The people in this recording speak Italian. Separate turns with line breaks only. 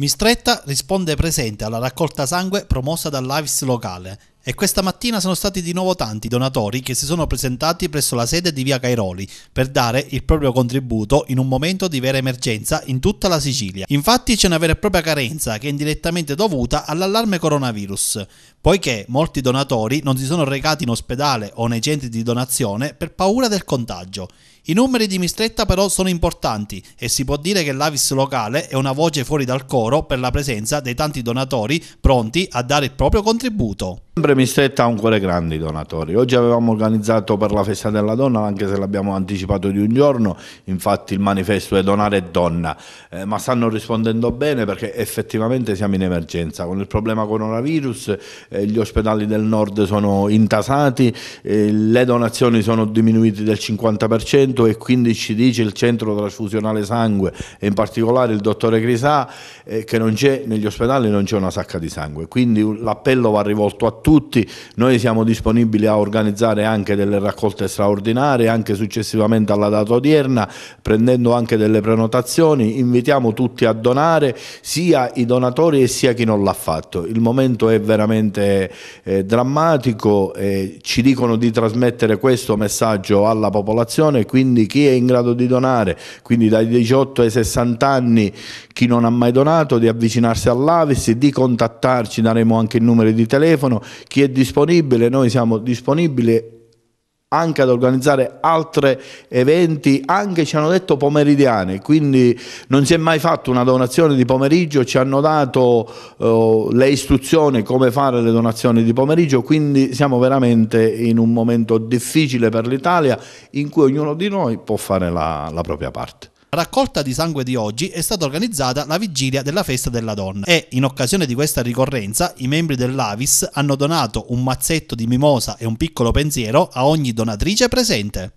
Mistretta risponde presente alla raccolta sangue promossa dall'Avis locale e questa mattina sono stati di nuovo tanti donatori che si sono presentati presso la sede di Via Cairoli per dare il proprio contributo in un momento di vera emergenza in tutta la Sicilia. Infatti c'è una vera e propria carenza che è indirettamente dovuta all'allarme coronavirus, poiché molti donatori non si sono recati in ospedale o nei centri di donazione per paura del contagio. I numeri di Mistretta però sono importanti e si può dire che l'Avis locale è una voce fuori dal coro per la presenza dei tanti donatori pronti a dare il proprio contributo.
Sempre mi ha un cuore grande i donatori. Oggi avevamo organizzato per la festa della donna, anche se l'abbiamo anticipato di un giorno, infatti il manifesto è donare donna, eh, ma stanno rispondendo bene perché effettivamente siamo in emergenza. Con il problema coronavirus eh, gli ospedali del nord sono intasati, eh, le donazioni sono diminuite del 50% e quindi ci dice il centro trasfusionale sangue e in particolare il dottore Grisà eh, che negli ospedali non c'è una sacca di sangue. Quindi l'appello va rivolto a tutti, noi siamo disponibili a organizzare anche delle raccolte straordinarie, anche successivamente alla data odierna, prendendo anche delle prenotazioni, invitiamo tutti a donare, sia i donatori e sia chi non l'ha fatto. Il momento è veramente eh, drammatico, eh, ci dicono di trasmettere questo messaggio alla popolazione, quindi chi è in grado di donare, quindi dai 18 ai 60 anni, chi non ha mai donato, di avvicinarsi all'Avis, di contattarci, daremo anche il numero di telefono chi è disponibile, noi siamo disponibili anche ad organizzare altri eventi, anche ci hanno detto pomeridiani, quindi non si è mai fatto una donazione di pomeriggio, ci hanno dato eh, le istruzioni come fare le donazioni di pomeriggio, quindi siamo veramente in un momento difficile per l'Italia in cui ognuno di noi può fare la, la propria parte
raccolta di sangue di oggi è stata organizzata la vigilia della festa della donna e in occasione di questa ricorrenza i membri dell'Avis hanno donato un mazzetto di mimosa e un piccolo pensiero a ogni donatrice presente.